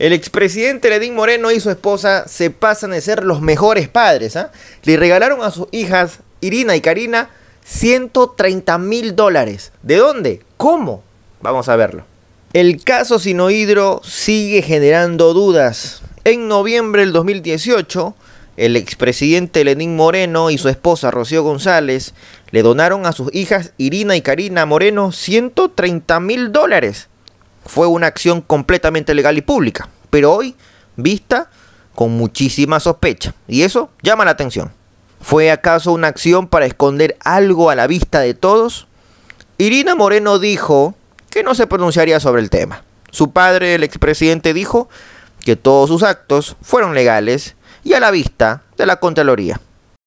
El expresidente Lenín Moreno y su esposa se pasan de ser los mejores padres. ¿ah? Le regalaron a sus hijas, Irina y Karina, 130 mil dólares. ¿De dónde? ¿Cómo? Vamos a verlo. El caso Sinohidro sigue generando dudas. En noviembre del 2018, el expresidente Lenín Moreno y su esposa Rocío González le donaron a sus hijas Irina y Karina Moreno 130 mil dólares fue una acción completamente legal y pública, pero hoy vista con muchísima sospecha, y eso llama la atención. ¿Fue acaso una acción para esconder algo a la vista de todos? Irina Moreno dijo que no se pronunciaría sobre el tema. Su padre, el expresidente, dijo que todos sus actos fueron legales y a la vista de la Contraloría.